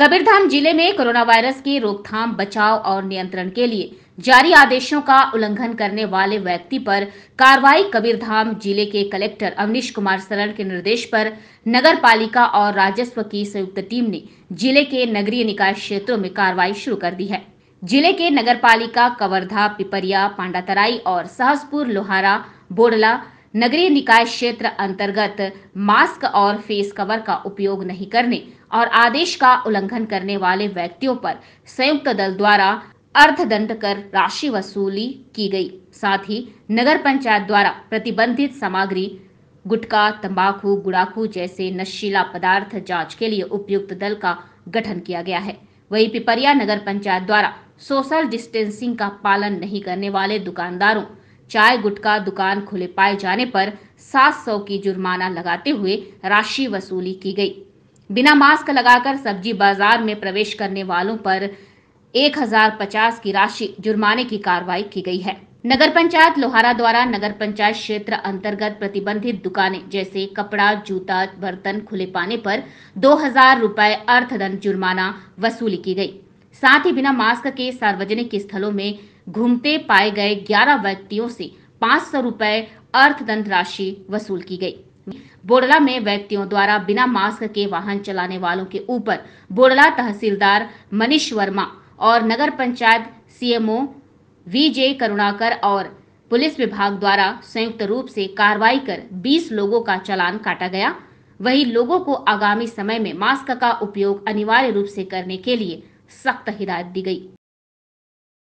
कबीरधाम जिले में corona virus की रोकथाम बचाव और नियंत्रण के लिए जारी आदेशों का उल्लंघन करने वाले व्यक्ति पर कार्रवाई कबीरधाम जिले के कलेक्टर अवनीश कुमार सरण के निर्देश पर नगर पालिका और राजस्व की संयुक्त टीम ने जिले के नगरीय निकाय क्षेत्रों में कार्रवाई शुरू कर दी है जिले के नगर पालिका कवर्धा पिपरिया पांडातराई और सहसपुर लोहारा बोडला नगरीय निकाय क्षेत्र अंतर्गत मास्क और फेस कवर का उपयोग नहीं करने और आदेश का उल्लंघन करने वाले व्यक्तियों पर संयुक्त दल द्वारा दंड कर राशि वसूली की गई साथ ही नगर पंचायत द्वारा प्रतिबंधित सामग्री गुटखा तंबाकू गुड़ाखू जैसे नशीला पदार्थ जांच के लिए उपयुक्त दल का गठन किया गया है वही पिपरिया नगर पंचायत द्वारा सोशल डिस्टेंसिंग का पालन नहीं करने वाले दुकानदारों चाय गुटका दुकान खुले पाए जाने पर 700 की जुर्माना लगाते हुए राशि वसूली की गई बिना मास्क लगाकर सब्जी बाजार में प्रवेश करने वालों पर 1050 की राशि जुर्माने की कार्रवाई की गई है नगर पंचायत लोहारा द्वारा नगर पंचायत क्षेत्र अंतर्गत प्रतिबंधित दुकानें जैसे कपड़ा जूता बर्तन खुले पाने पर दो हजार रुपए अर्थदंड जुर्माना वसूली की गई साथ ही बिना मास्क के सार्वजनिक स्थलों में घूमते पाए गए ग्यारह व्यक्तियों से पांच सौ रुपए अर्थदंड राशि वसूल की गई बोडला में व्यक्तियों द्वारा बिना मास्क के वाहन चलाने वालों के ऊपर बोडला तहसीलदार मनीष वर्मा और नगर पंचायत सीएमओ वीजे करुणाकर और पुलिस विभाग द्वारा संयुक्त रूप से कार्रवाई कर 20 लोगों का चलान काटा गया वहीं लोगों को आगामी समय में मास्क का उपयोग अनिवार्य रूप से करने के लिए सख्त हिदायत दी गई